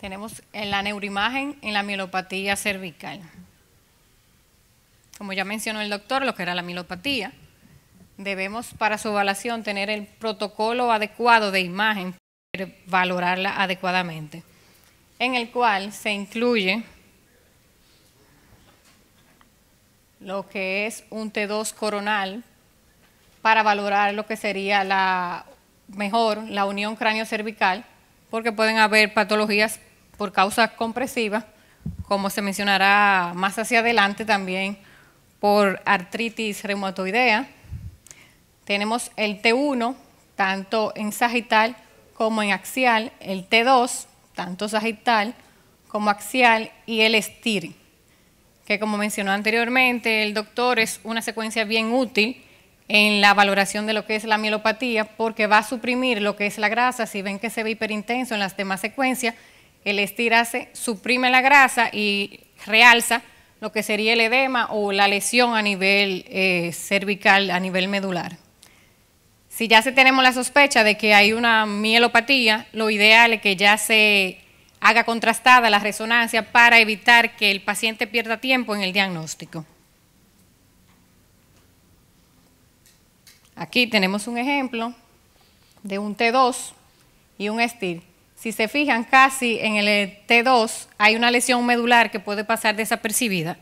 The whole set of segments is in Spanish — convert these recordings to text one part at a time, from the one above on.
Tenemos en la neuroimagen en la mielopatía cervical. Como ya mencionó el doctor, lo que era la mielopatía, debemos para su evaluación tener el protocolo adecuado de imagen para valorarla adecuadamente, en el cual se incluye lo que es un T2 coronal para valorar lo que sería la mejor la unión cráneo cervical, porque pueden haber patologías por causa compresiva, como se mencionará más hacia adelante también por artritis reumatoidea. Tenemos el T1, tanto en sagital como en axial, el T2, tanto sagital como axial, y el STIR, que como mencionó anteriormente el doctor, es una secuencia bien útil en la valoración de lo que es la mielopatía, porque va a suprimir lo que es la grasa, si ven que se ve hiperintenso en las demás secuencias, el estirase suprime la grasa y realza lo que sería el edema o la lesión a nivel eh, cervical, a nivel medular. Si ya se tenemos la sospecha de que hay una mielopatía, lo ideal es que ya se haga contrastada la resonancia para evitar que el paciente pierda tiempo en el diagnóstico. Aquí tenemos un ejemplo de un T2 y un estir si se fijan, casi en el T2 hay una lesión medular que puede pasar desapercibida.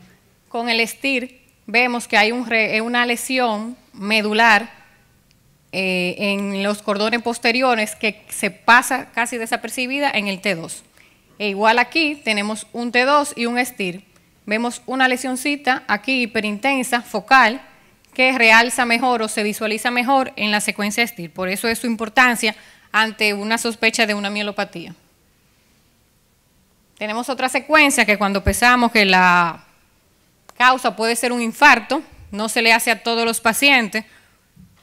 Con el STIR vemos que hay eh, una lesión medular eh, en los cordones posteriores que se pasa casi desapercibida en el T2. E igual aquí tenemos un T2 y un STIR. Vemos una lesioncita aquí hiperintensa, focal, que realza mejor o se visualiza mejor en la secuencia STIR. Por eso es su importancia ante una sospecha de una mielopatía. Tenemos otra secuencia que cuando pensamos que la causa puede ser un infarto, no se le hace a todos los pacientes,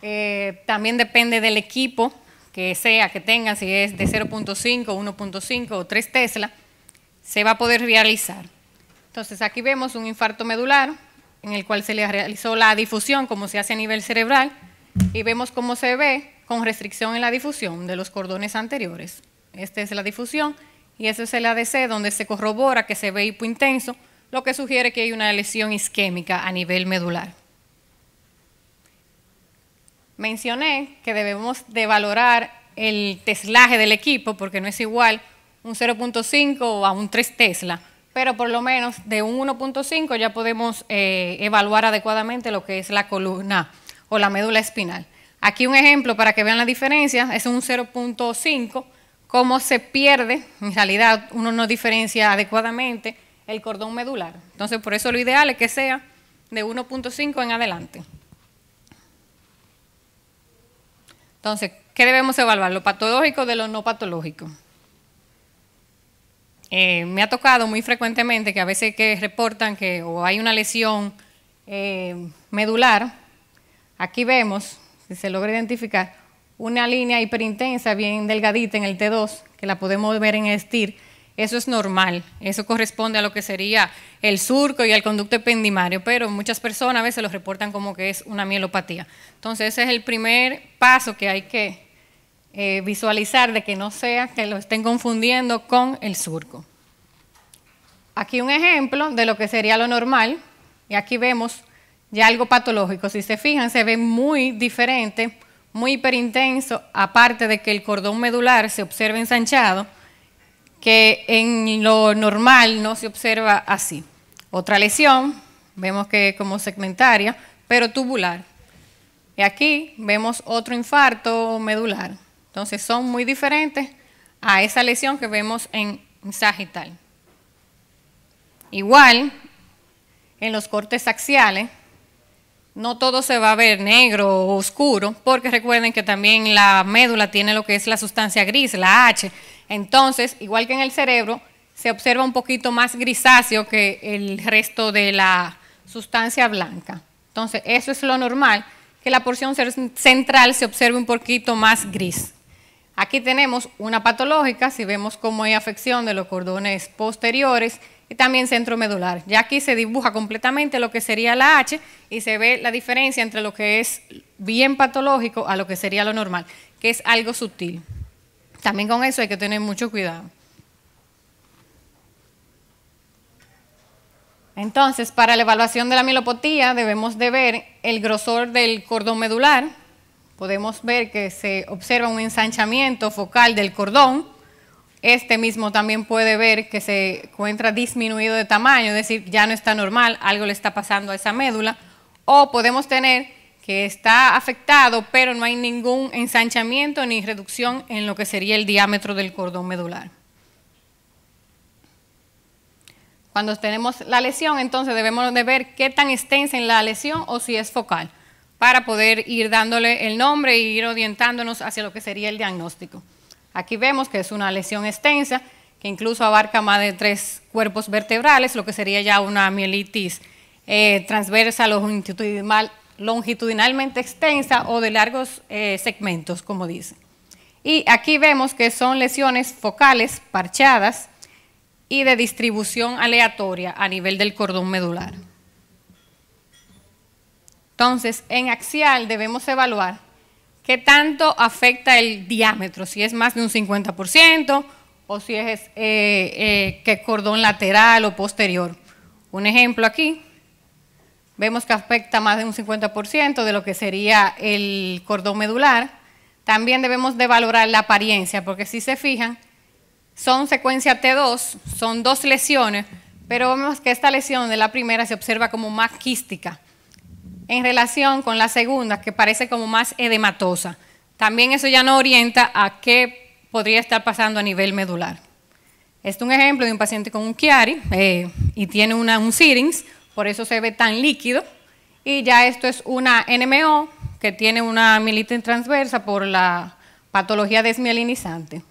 eh, también depende del equipo que sea que tengan, si es de 0.5, 1.5 o 3 Tesla, se va a poder realizar. Entonces aquí vemos un infarto medular en el cual se le realizó la difusión como se hace a nivel cerebral y vemos cómo se ve con restricción en la difusión de los cordones anteriores. Esta es la difusión y eso es el ADC donde se corrobora que se ve hipointenso, lo que sugiere que hay una lesión isquémica a nivel medular. Mencioné que debemos de valorar el teslaje del equipo porque no es igual un 0.5 a un 3 tesla, pero por lo menos de un 1.5 ya podemos eh, evaluar adecuadamente lo que es la columna o la médula espinal. Aquí un ejemplo para que vean la diferencia, es un 0.5, cómo se pierde, en realidad uno no diferencia adecuadamente el cordón medular. Entonces, por eso lo ideal es que sea de 1.5 en adelante. Entonces, ¿qué debemos evaluar? Lo patológico de lo no patológico. Eh, me ha tocado muy frecuentemente que a veces que reportan que hay una lesión eh, medular, aquí vemos si se logra identificar, una línea hiperintensa bien delgadita en el T2, que la podemos ver en el STIR, eso es normal, eso corresponde a lo que sería el surco y al conducto ependimario, pero muchas personas a veces lo reportan como que es una mielopatía. Entonces ese es el primer paso que hay que eh, visualizar de que no sea que lo estén confundiendo con el surco. Aquí un ejemplo de lo que sería lo normal, y aquí vemos ya algo patológico. Si se fijan, se ve muy diferente, muy hiperintenso, aparte de que el cordón medular se observa ensanchado, que en lo normal no se observa así. Otra lesión, vemos que como segmentaria, pero tubular. Y aquí vemos otro infarto medular. Entonces son muy diferentes a esa lesión que vemos en sagital. Igual, en los cortes axiales, no todo se va a ver negro o oscuro, porque recuerden que también la médula tiene lo que es la sustancia gris, la H. Entonces, igual que en el cerebro, se observa un poquito más grisáceo que el resto de la sustancia blanca. Entonces, eso es lo normal, que la porción central se observe un poquito más gris. Aquí tenemos una patológica, si vemos cómo hay afección de los cordones posteriores, y también centro medular. Ya aquí se dibuja completamente lo que sería la H y se ve la diferencia entre lo que es bien patológico a lo que sería lo normal, que es algo sutil. También con eso hay que tener mucho cuidado. Entonces, para la evaluación de la mielopatía debemos de ver el grosor del cordón medular. Podemos ver que se observa un ensanchamiento focal del cordón este mismo también puede ver que se encuentra disminuido de tamaño, es decir, ya no está normal, algo le está pasando a esa médula, o podemos tener que está afectado, pero no hay ningún ensanchamiento ni reducción en lo que sería el diámetro del cordón medular. Cuando tenemos la lesión, entonces debemos de ver qué tan extensa es la lesión o si es focal, para poder ir dándole el nombre e ir orientándonos hacia lo que sería el diagnóstico. Aquí vemos que es una lesión extensa que incluso abarca más de tres cuerpos vertebrales, lo que sería ya una mielitis eh, transversa, longitudinalmente extensa o de largos eh, segmentos, como dice. Y aquí vemos que son lesiones focales parchadas y de distribución aleatoria a nivel del cordón medular. Entonces, en axial debemos evaluar ¿Qué tanto afecta el diámetro? Si es más de un 50% o si es eh, eh, que cordón lateral o posterior. Un ejemplo aquí, vemos que afecta más de un 50% de lo que sería el cordón medular. También debemos de valorar la apariencia, porque si se fijan, son secuencia T2, son dos lesiones, pero vemos que esta lesión de la primera se observa como más quística en relación con la segunda, que parece como más edematosa. También eso ya no orienta a qué podría estar pasando a nivel medular. Este es un ejemplo de un paciente con un Chiari eh, y tiene un Sirings, por eso se ve tan líquido. Y ya esto es una NMO que tiene una mielitis transversa por la patología desmielinizante.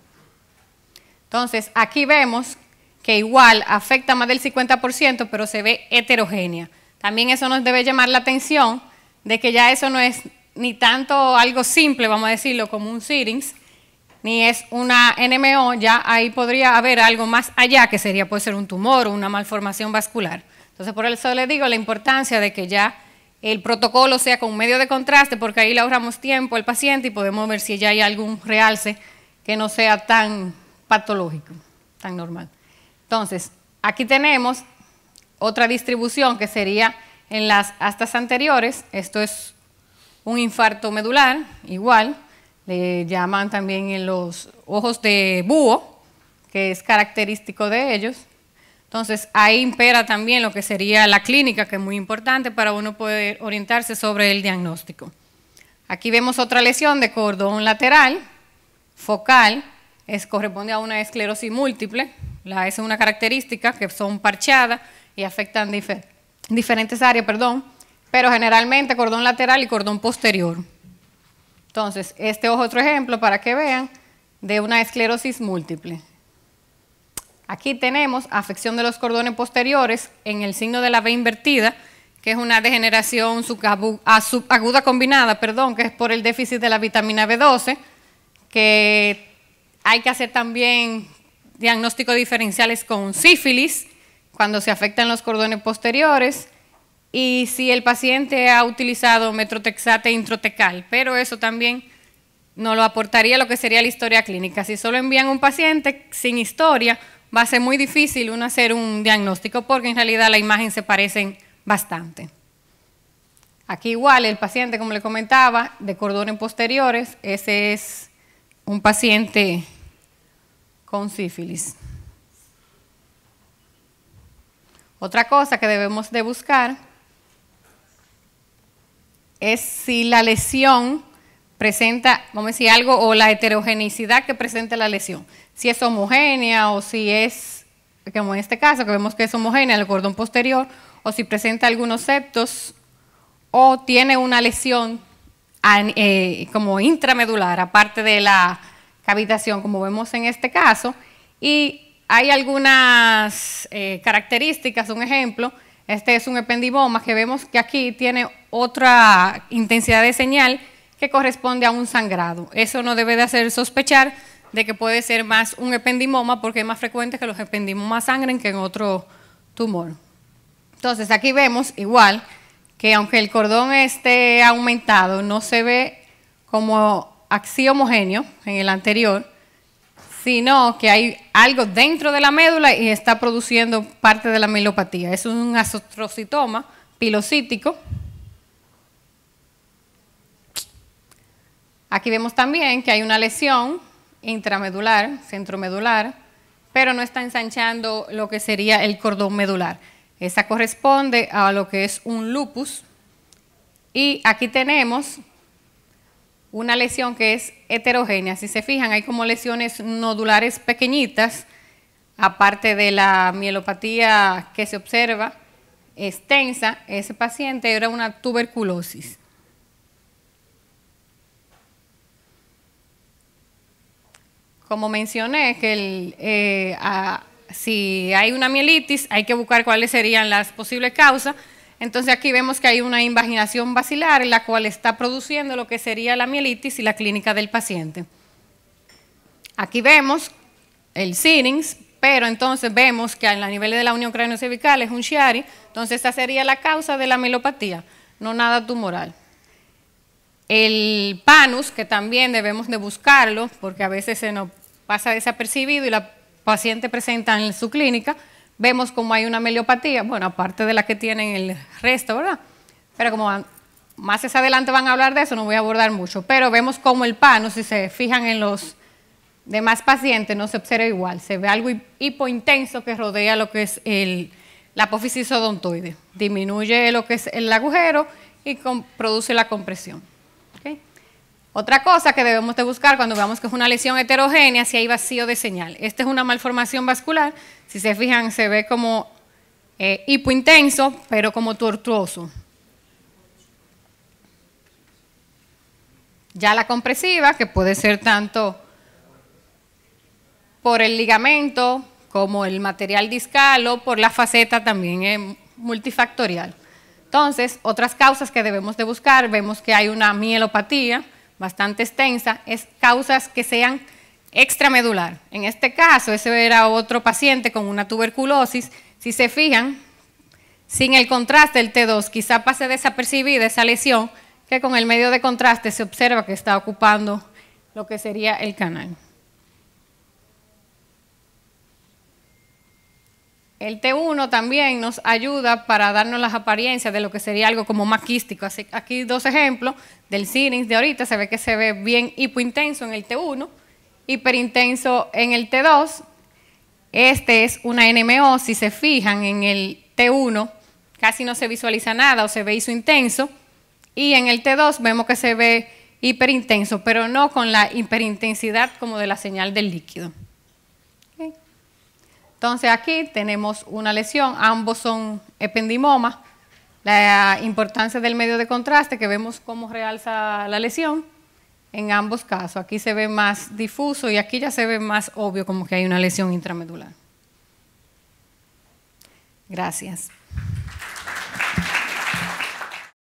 Entonces, aquí vemos que igual afecta más del 50%, pero se ve heterogénea. También eso nos debe llamar la atención de que ya eso no es ni tanto algo simple, vamos a decirlo, como un syrinx, ni es una NMO, ya ahí podría haber algo más allá que sería, puede ser un tumor o una malformación vascular. Entonces, por eso le digo la importancia de que ya el protocolo sea con medio de contraste, porque ahí le ahorramos tiempo al paciente y podemos ver si ya hay algún realce que no sea tan patológico, tan normal. Entonces, aquí tenemos otra distribución que sería en las astas anteriores, esto es un infarto medular, igual, le llaman también en los ojos de búho, que es característico de ellos. Entonces ahí impera también lo que sería la clínica, que es muy importante para uno poder orientarse sobre el diagnóstico. Aquí vemos otra lesión de cordón lateral, focal, es, corresponde a una esclerosis múltiple, la es una característica que son parchadas, y afectan diferentes áreas, perdón, pero generalmente cordón lateral y cordón posterior. Entonces, este es otro ejemplo para que vean de una esclerosis múltiple. Aquí tenemos afección de los cordones posteriores en el signo de la B invertida, que es una degeneración aguda combinada, perdón, que es por el déficit de la vitamina B12, que hay que hacer también diagnósticos diferenciales con sífilis, cuando se afectan los cordones posteriores y si el paciente ha utilizado metrotexate introtecal, pero eso también no lo aportaría lo que sería la historia clínica. Si solo envían un paciente sin historia, va a ser muy difícil uno hacer un diagnóstico porque en realidad la imagen se parecen bastante. Aquí igual el paciente, como le comentaba, de cordones posteriores, ese es un paciente con sífilis. Otra cosa que debemos de buscar es si la lesión presenta, vamos a decir algo, o la heterogeneidad que presenta la lesión. Si es homogénea o si es, como en este caso, que vemos que es homogénea el cordón posterior, o si presenta algunos septos, o tiene una lesión eh, como intramedular, aparte de la cavitación, como vemos en este caso, y hay algunas eh, características, un ejemplo, este es un ependimoma que vemos que aquí tiene otra intensidad de señal que corresponde a un sangrado. Eso no debe de hacer sospechar de que puede ser más un ependimoma porque es más frecuente que los ependimomas sangren que en otro tumor. Entonces aquí vemos igual que aunque el cordón esté aumentado, no se ve como así homogéneo en el anterior, sino que hay algo dentro de la médula y está produciendo parte de la mielopatía. Es un astrocitoma pilocítico. Aquí vemos también que hay una lesión intramedular, centromedular, pero no está ensanchando lo que sería el cordón medular. Esa corresponde a lo que es un lupus. Y aquí tenemos una lesión que es heterogénea. Si se fijan, hay como lesiones nodulares pequeñitas, aparte de la mielopatía que se observa extensa, ese paciente era una tuberculosis. Como mencioné, que eh, si hay una mielitis, hay que buscar cuáles serían las posibles causas entonces aquí vemos que hay una invaginación vacilar en la cual está produciendo lo que sería la mielitis y la clínica del paciente. Aquí vemos el Sinings, pero entonces vemos que a nivel de la unión cráneo es un Chiari, entonces esta sería la causa de la mielopatía, no nada tumoral. El panus, que también debemos de buscarlo, porque a veces se nos pasa desapercibido y la paciente presenta en su clínica, vemos como hay una meliopatía, bueno, aparte de la que tienen el resto, ¿verdad? Pero como más adelante van a hablar de eso, no voy a abordar mucho, pero vemos como el pano, si se fijan en los demás pacientes, no se observa igual, se ve algo hipointenso que rodea lo que es el, la apófisis odontoide, disminuye lo que es el agujero y produce la compresión. Otra cosa que debemos de buscar cuando veamos que es una lesión heterogénea, si hay vacío de señal. Esta es una malformación vascular, si se fijan se ve como eh, hipointenso, pero como tortuoso. Ya la compresiva, que puede ser tanto por el ligamento como el material discal o por la faceta también es eh, multifactorial. Entonces, otras causas que debemos de buscar, vemos que hay una mielopatía, bastante extensa, es causas que sean extramedular. En este caso, ese era otro paciente con una tuberculosis. Si se fijan, sin el contraste del T2, quizá pase desapercibida esa lesión que con el medio de contraste se observa que está ocupando lo que sería el canal. El T1 también nos ayuda para darnos las apariencias de lo que sería algo como maquístico. Así, aquí dos ejemplos del sinus de ahorita. Se ve que se ve bien hipointenso en el T1, hiperintenso en el T2. Este es una NMO, si se fijan en el T1 casi no se visualiza nada o se ve intenso. Y en el T2 vemos que se ve hiperintenso, pero no con la hiperintensidad como de la señal del líquido. Entonces aquí tenemos una lesión, ambos son ependimomas, la importancia del medio de contraste que vemos cómo realza la lesión en ambos casos. Aquí se ve más difuso y aquí ya se ve más obvio como que hay una lesión intramedular. Gracias.